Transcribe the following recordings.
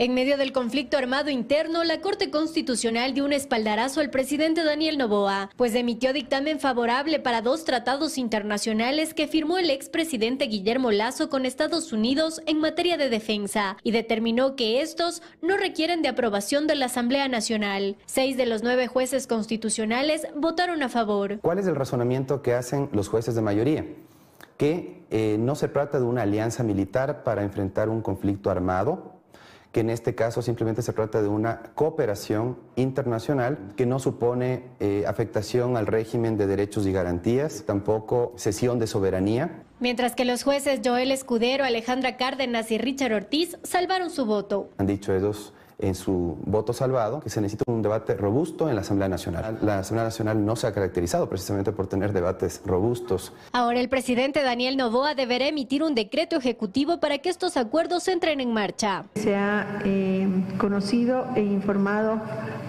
En medio del conflicto armado interno, la Corte Constitucional dio un espaldarazo al presidente Daniel Novoa, pues emitió dictamen favorable para dos tratados internacionales que firmó el expresidente Guillermo Lazo con Estados Unidos en materia de defensa y determinó que estos no requieren de aprobación de la Asamblea Nacional. Seis de los nueve jueces constitucionales votaron a favor. ¿Cuál es el razonamiento que hacen los jueces de mayoría? Que eh, no se trata de una alianza militar para enfrentar un conflicto armado que en este caso simplemente se trata de una cooperación internacional que no supone eh, afectación al régimen de derechos y garantías, tampoco cesión de soberanía. Mientras que los jueces Joel Escudero, Alejandra Cárdenas y Richard Ortiz salvaron su voto. Han dicho ellos en su voto salvado, que se necesita un debate robusto en la Asamblea Nacional. La Asamblea Nacional no se ha caracterizado precisamente por tener debates robustos. Ahora el presidente Daniel Novoa deberá emitir un decreto ejecutivo para que estos acuerdos entren en marcha. Se ha eh, conocido e informado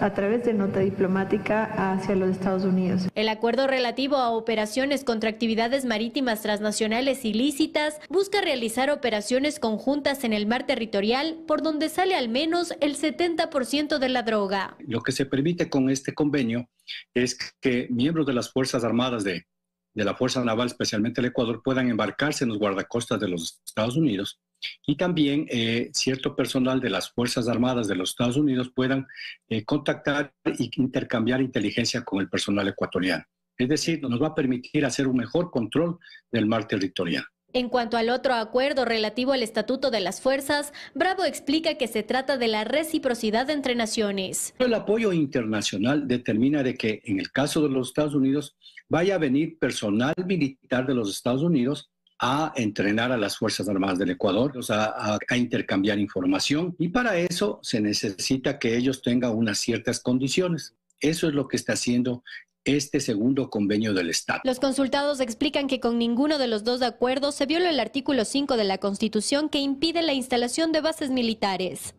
a través de nota diplomática hacia los Estados Unidos. El acuerdo relativo a operaciones contra actividades marítimas transnacionales ilícitas busca realizar operaciones conjuntas en el mar territorial por donde sale al menos el 70% de la droga. Lo que se permite con este convenio es que miembros de las Fuerzas Armadas de, de la Fuerza Naval, especialmente el Ecuador, puedan embarcarse en los guardacostas de los Estados Unidos y también eh, cierto personal de las Fuerzas Armadas de los Estados Unidos puedan eh, contactar e intercambiar inteligencia con el personal ecuatoriano. Es decir, nos va a permitir hacer un mejor control del mar territorial. En cuanto al otro acuerdo relativo al Estatuto de las Fuerzas, Bravo explica que se trata de la reciprocidad entre naciones. El apoyo internacional determina de que en el caso de los Estados Unidos vaya a venir personal militar de los Estados Unidos a entrenar a las Fuerzas Armadas del Ecuador, o sea, a intercambiar información y para eso se necesita que ellos tengan unas ciertas condiciones. Eso es lo que está haciendo este segundo convenio del Estado. Los consultados explican que con ninguno de los dos acuerdos se viola el artículo 5 de la Constitución que impide la instalación de bases militares.